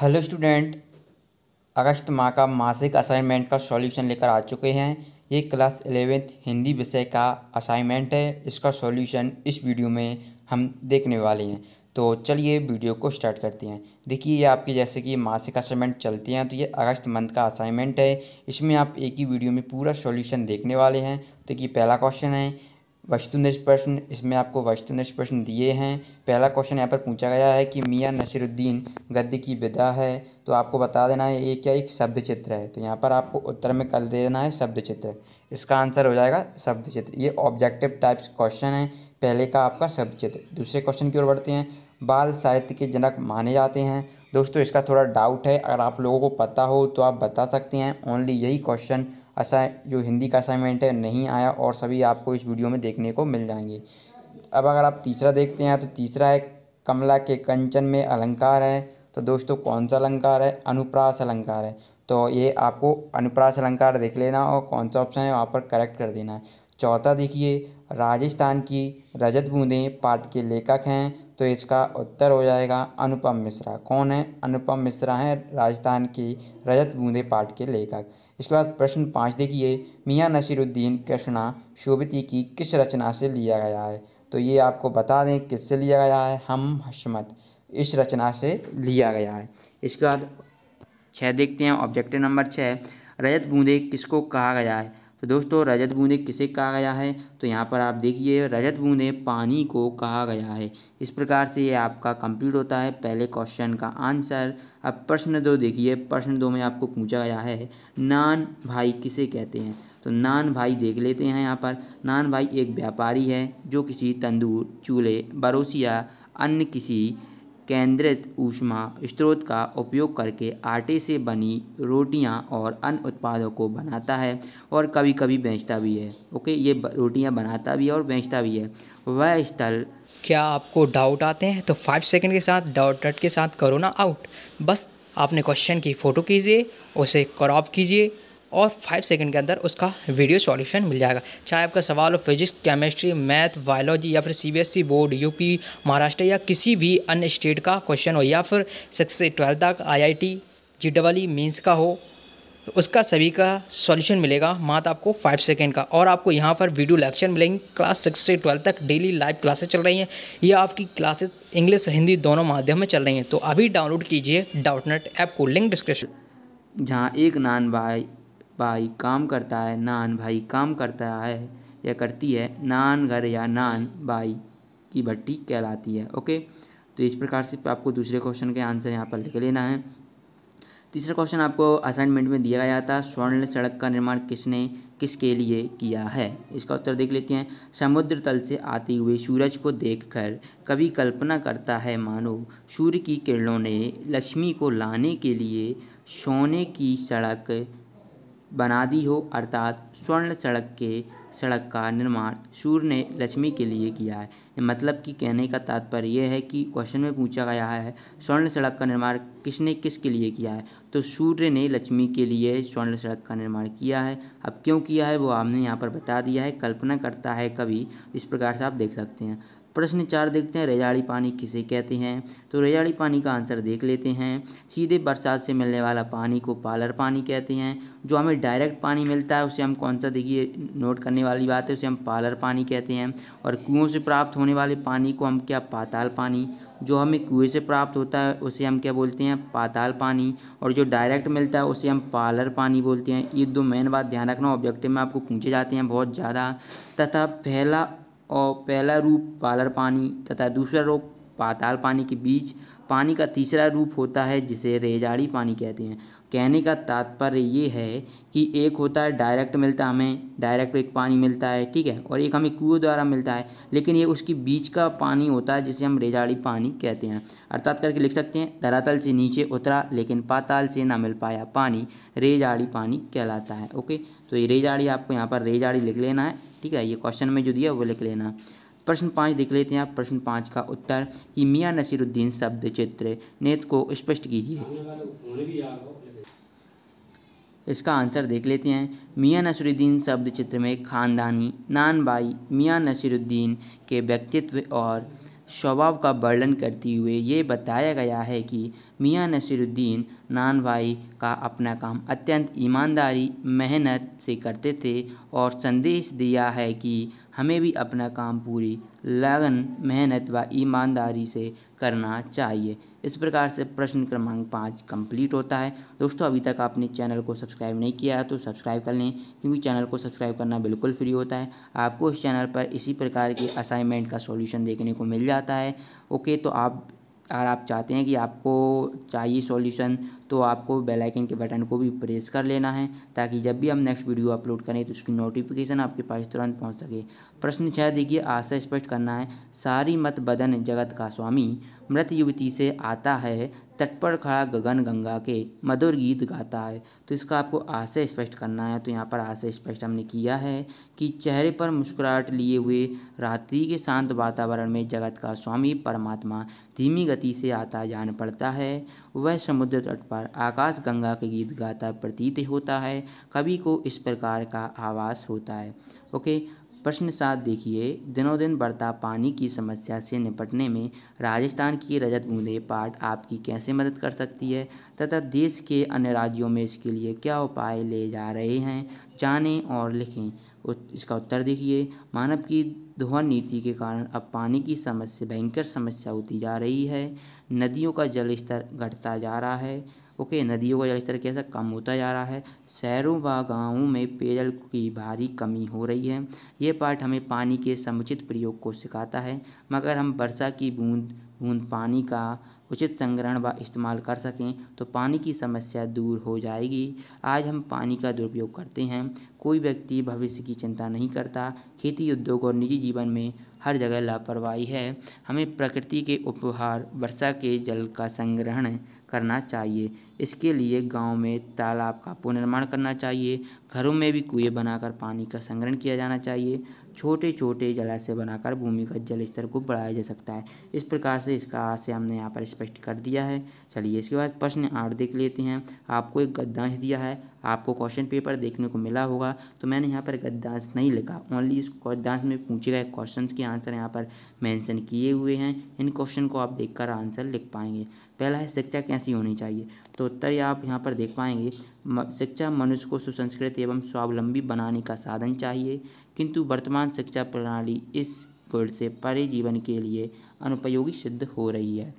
hello student अगस्त माह का मासिक असाइनमेंट का सॉल्यूशन लेकर आ चुके हैं ये क्लास एलेवेंथ हिंदी विषय का असाइनमेंट है इसका सॉल्यूशन इस वीडियो में हम देखने वाले हैं तो चलिए वीडियो को स्टार्ट करते हैं देखिए ये आपके जैसे कि मासिक असाइनमेंट चलते हैं तो ये अगस्त मंथ का असाइनमेंट है इसमें आप एक ही वीडियो में पूरा सॉल्यूशन देखने वाले हैं तो ये पहला क्वेश्चन है वस्तुनिष्ठ प्रश्न इसमें आपको वस्तुनिष्ठ प्रश्न दिए हैं पहला क्वेश्चन यहाँ पर पूछा गया है कि मियाँ नसीरुद्दीन गद्य की विधा है तो आपको बता देना है ये क्या एक शब्द चित्र है तो यहाँ पर आपको उत्तर में कर देना है शब्द चित्र इसका आंसर हो जाएगा शब्द चित्र ये ऑब्जेक्टिव टाइप्स क्वेश्चन है पहले का आपका शब्द चित्र दूसरे क्वेश्चन की ओर बढ़ते हैं बाल साहित्य के जनक माने जाते हैं दोस्तों इसका थोड़ा डाउट है अगर आप लोगों को पता हो तो आप बता सकते हैं ओनली यही क्वेश्चन असाइ जो हिंदी का असाइनमेंट है नहीं आया और सभी आपको इस वीडियो में देखने को मिल जाएंगे अब अगर आप तीसरा देखते हैं तो तीसरा है कमला के कंचन में अलंकार है तो दोस्तों कौन सा अलंकार है अनुप्रास अलंकार है तो ये आपको अनुप्रास अलंकार देख लेना और कौन सा ऑप्शन है वहाँ पर करेक्ट कर देना है चौथा देखिए राजस्थान की रजत बूंदें पाठ के लेखक हैं तो इसका उत्तर हो जाएगा अनुपम मिश्रा कौन है अनुपम मिश्रा हैं राजस्थान की रजत बूंदें पाठ के लेखक इसके बाद प्रश्न पाँच देखिए मियाँ नसीरुद्दीन कृष्णा शोभिती की किस रचना से लिया गया है तो ये आपको बता दें किससे लिया गया है हम हशमत इस रचना से लिया गया है इसके बाद छः देखते हैं ऑब्जेक्टिव नंबर छः रजत बूंदे किसको कहा गया है तो दोस्तों रजत बूंदे किसे कहा गया है तो यहाँ पर आप देखिए रजत बूंदे पानी को कहा गया है इस प्रकार से ये आपका कंप्लीट होता है पहले क्वेश्चन का आंसर अब प्रश्न दो देखिए प्रश्न दो में आपको पूछा गया है नान भाई किसे कहते हैं तो नान भाई देख लेते हैं यहाँ पर नान भाई एक व्यापारी है जो किसी तंदूर चूल्हे बरोसिया अन्य किसी केंद्रित ऊष्मा स्रोत का उपयोग करके आटे से बनी रोटियाँ और अन्य उत्पादों को बनाता है और कभी कभी बेचता भी है ओके ये रोटियाँ बनाता भी है और बेचता भी है वह स्थल क्या आपको डाउट आते हैं तो फाइव सेकेंड के साथ डाउट डट के साथ करो ना आउट बस आपने क्वेश्चन की फ़ोटो कीजिए उसे क्रॉप कीजिए और फाइव सेकंड के अंदर उसका वीडियो सॉल्यूशन मिल जाएगा चाहे आपका सवाल हो फिजिक्स केमिस्ट्री मैथ बायोलॉजी या फिर सीबीएसई बोर्ड यूपी महाराष्ट्र या किसी भी अन्य स्टेट का क्वेश्चन हो या फिर सिक्स से ट्वेल्थ तक IIT JEE double E mains का हो उसका सभी का सॉल्यूशन मिलेगा मात्र आपको फाइव सेकेंड का और आपको यहाँ पर वीडियो लेक्चर मिलेंगे क्लास सिक्स से ट्वेल्थ तक डेली लाइव क्लासेस चल रही हैं ये आपकी क्लासेस इंग्लिश हिंदी दोनों माध्यम में चल रही हैं तो अभी डाउनलोड कीजिए डाउटनेट ऐप को लिंक डिस्क्रिप्शन जहाँ एक नान भाई भाई काम करता है नान भाई काम करता है या करती है नान घर या नान भाई की भट्टी कहलाती है ओके तो इस प्रकार से आपको दूसरे क्वेश्चन के आंसर यहाँ पर लिख लेना है तीसरा क्वेश्चन आपको असाइनमेंट में दिया गया था स्वर्ण सड़क का निर्माण किसने किसके लिए किया है इसका उत्तर देख लेते हैं समुद्र तल से आते हुए सूरज को देखकर कभी कल्पना करता है मानो सूर्य की किरणों ने लक्ष्मी को लाने के लिए सोने की सड़क बना दी हो अर्थात स्वर्ण सड़क के सड़क का निर्माण सूर्य ने लक्ष्मी के लिए किया है मतलब कि कहने का तात्पर्य यह है कि क्वेश्चन में पूछा गया है स्वर्ण सड़क का निर्माण किसने किसके लिए किया है तो सूर्य ने लक्ष्मी के लिए स्वर्ण सड़क का निर्माण किया है अब क्यों किया है वो आपने यहाँ पर बता दिया है कल्पना करता है कभी इस प्रकार से आप देख सकते हैं प्रश्न चार देखते हैं रेजाड़ी पानी किसे कहते हैं तो रेजाड़ी पानी का आंसर देख लेते हैं सीधे बरसात से मिलने वाला पानी को पालर पानी कहते हैं जो हमें डायरेक्ट पानी मिलता है उसे हम कौन सा देखिए नोट करने वाली बात है उसे हम पालर पानी कहते हैं और कुओं से प्राप्त होने वाले पानी को हम क्या पाताल पानी जो हमें कुएँ से प्राप्त होता है उसे हम क्या बोलते हैं पाताल पानी और जो डायरेक्ट मिलता है उसे हम पालर पानी बोलते हैं ये दो मेन बात ध्यान रखना ऑब्जेक्टिव में आपको पूछे जाते हैं बहुत ज़्यादा तथा पहला और पहला रूप पालर पानी तथा दूसरा रूप पाताल पानी के बीच पानी का तीसरा रूप होता है जिसे रेजाड़ी पानी कहते हैं कहने का तात्पर्य ये है कि एक होता है डायरेक्ट मिलता हमें डायरेक्ट एक पानी मिलता है ठीक है और एक हमें कुएँ द्वारा मिलता है लेकिन ये उसकी बीच का पानी होता है जिसे हम रेजाड़ी पानी कहते हैं अर्थात करके लिख सकते हैं धरातल से नीचे उतरा लेकिन पाताल से ना मिल पाया पानी रेजाड़ी पानी कहलाता है ओके तो ये रेजाड़ी आपको यहाँ पर रेजाड़ी लिख लेना है ठीक है ये क्वेश्चन में जो दिया वो लिख लेना प्रश्न पाँच देख लेते हैं आप प्रश्न पाँच का उत्तर कि मियाँ नसीरुद्दीन शब्द चित्र नेत को स्पष्ट कीजिए इसका आंसर देख लेते हैं मियाँ नसरुद्दीन शब्द चित्र में ख़ानदानी नानबाई मियाँ नसरुद्दीन के व्यक्तित्व और स्वभाव का वर्णन करते हुए ये बताया गया है कि मियाँ नसीरुद्दीन भाई का अपना काम अत्यंत ईमानदारी मेहनत से करते थे और संदेश दिया है कि हमें भी अपना काम पूरी लगन मेहनत व ईमानदारी से करना चाहिए इस प्रकार से प्रश्न क्रमांक पाँच कंप्लीट होता है दोस्तों अभी तक आपने चैनल को सब्सक्राइब नहीं किया है तो सब्सक्राइब कर लें क्योंकि चैनल को सब्सक्राइब करना बिल्कुल फ्री होता है आपको इस चैनल पर इसी प्रकार के असाइनमेंट का सॉल्यूशन देखने को मिल जाता है ओके तो आप अगर आप चाहते हैं कि आपको चाहिए सॉल्यूशन तो आपको बेल आइकन के बटन को भी प्रेस कर लेना है ताकि जब भी हम नेक्स्ट वीडियो अपलोड करें तो उसकी नोटिफिकेशन आपके पास तुरंत पहुंच सके प्रश्न छह देखिए आशा स्पष्ट करना है सारी मत बदन जगत का स्वामी मृत युवती से आता है तट पर खड़ा गगन गंगा के मधुर गीत गाता है तो इसका आपको आशय स्पष्ट करना है तो यहाँ पर आशय स्पष्ट हमने किया है कि चेहरे पर मुस्कुराहट लिए हुए रात्रि के शांत वातावरण में जगत का स्वामी परमात्मा धीमी गति से आता जान पड़ता है वह समुद्र तट पर आकाश गंगा के गीत गाता प्रतीत होता है कवि को इस प्रकार का आवास होता है ओके प्रश्न सात देखिए दिनों दिन बढ़ता पानी की समस्या से निपटने में राजस्थान की रजत बूंदे पार्ट आपकी कैसे मदद कर सकती है तथा देश के अन्य राज्यों में इसके लिए क्या उपाय ले जा रहे हैं जानें और लिखें इसका उत्तर देखिए मानव की दोहन नीति के कारण अब पानी की समस्या भयंकर समस्या होती जा रही है नदियों का जल स्तर घटता जा रहा है ओके नदियों का जल स्तर कैसा कम होता जा रहा है शहरों व गाँवों में पेयजल की भारी कमी हो रही है ये पाठ हमें पानी के समुचित प्रयोग को सिखाता है मगर हम वर्षा की बूंद बूंद पानी का उचित संग्रहण व इस्तेमाल कर सकें तो पानी की समस्या दूर हो जाएगी आज हम पानी का दुरुपयोग करते हैं कोई व्यक्ति भविष्य की चिंता नहीं करता खेती उद्योग और निजी जीवन में हर जगह लापरवाही है हमें प्रकृति के उपहार वर्षा के जल का संग्रहण करना चाहिए इसके लिए गांव में तालाब का पुनर्निर्माण करना चाहिए घरों में भी कुएँ बनाकर पानी का संग्रहण किया जाना चाहिए छोटे छोटे जलाशय बनाकर भूमिगत जल स्तर को बढ़ाया जा सकता है इस प्रकार से इसका आशय हमने यहाँ पर स्पष्ट कर दिया है चलिए इसके बाद प्रश्न आठ देख लेते हैं आपको एक गद्यांश दिया है आपको क्वेश्चन पेपर देखने को मिला होगा तो मैंने यहाँ पर गद्दांश नहीं लिखा ओनली इस गद्दांश में पूछे गए क्वेश्चन के आंसर यहाँ पर मैंसन किए हुए हैं इन क्वेश्चन को आप देख आंसर लिख पाएंगे पहला है शिक्षा कैसी होनी चाहिए तो उत्तर आप यहाँ पर देख पाएंगे शिक्षा मनुष्य को सुसंस्कृत एवं स्वावलंबी बनाने का साधन चाहिए किंतु वर्तमान शिक्षा प्रणाली इस गुण से परे जीवन के लिए अनुपयोगी सिद्ध हो रही है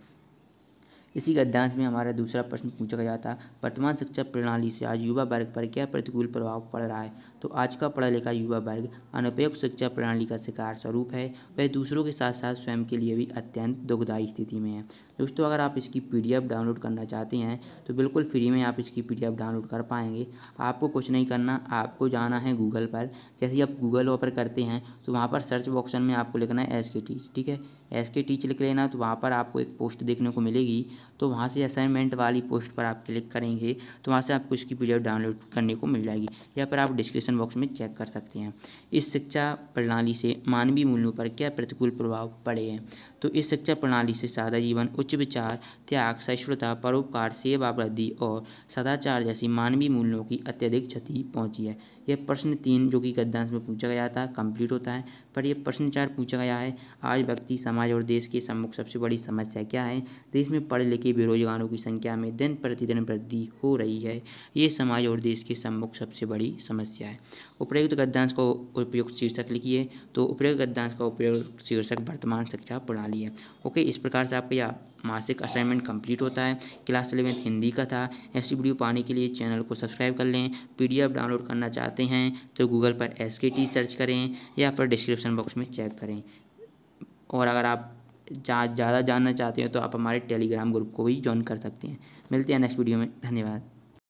इसी गद्यांश में हमारा दूसरा प्रश्न पूछा गया था वर्तमान शिक्षा प्रणाली से आज युवा वर्ग पर क्या प्रतिकूल प्रभाव पड़ रहा है तो आज का पढ़ा लिखा युवा वर्ग अनुपयुक्त शिक्षा प्रणाली का शिकार स्वरूप है वह दूसरों के साथ साथ स्वयं के लिए भी अत्यंत दुखदायी स्थिति में है दोस्तों अगर आप इसकी पी डाउनलोड करना चाहते हैं तो बिल्कुल फ्री में आप इसकी पी डाउनलोड कर पाएंगे आपको कुछ नहीं करना आपको जाना है गूगल पर जैसे आप गूगल ओपर करते हैं तो वहाँ पर सर्च ऑप्शन में आपको लिखना है एस के टीच ठीक है एस के टीच लिख लेना तो वहाँ पर आपको एक पोस्ट देखने को मिलेगी तो वहाँ से असाइनमेंट वाली पोस्ट पर आप क्लिक करेंगे तो वहाँ से आपको इसकी पी डाउनलोड करने को मिल जाएगी या पर आप डिस्क्रिप्शन बॉक्स में चेक कर सकते हैं इस शिक्षा प्रणाली से मानवीय मूल्यों पर क्या प्रतिकूल प्रभाव पड़े हैं तो इस शिक्षा प्रणाली से सादा जीवन उच्च विचार त्याग सहिष्णुता परोपकार सेवा वृद्धि और सदाचार जैसी मानवीय मूल्यों की अत्यधिक क्षति पहुँची है यह प्रश्न तीन जो कि गद्यांश में पूछा गया था कंप्लीट होता है पर यह प्रश्न चार पूछा गया है आज व्यक्ति समाज और देश के सम्मुख सबसे बड़ी समस्या क्या है देश में पढ़े लिखे बेरोजगारों की संख्या में दिन प्रतिदिन वृद्धि हो रही है ये समाज और देश के सम्मुख सबसे बड़ी समस्या है उपयुक्त गद्यांश का उपयुक्त शीर्षक लिखिए तो उपयुक्त गद्यांश का उपयुक्त शीर्षक वर्तमान शिक्षा प्रणाली है ओके इस प्रकार से आपका यह मासिक असाइनमेंट कंप्लीट होता है क्लास एलेवेंथ हिंदी का था ऐसी वीडियो पाने के लिए चैनल को सब्सक्राइब कर लें पीडीएफ डाउनलोड करना चाहते हैं तो गूगल पर एस सर्च करें या फिर डिस्क्रिप्शन बॉक्स में चेक करें और अगर आप ज़्यादा जानना चाहते हो तो आप हमारे टेलीग्राम ग्रुप को भी ज्वाइन कर सकते हैं मिलते हैं नेक्स्ट वीडियो में धन्यवाद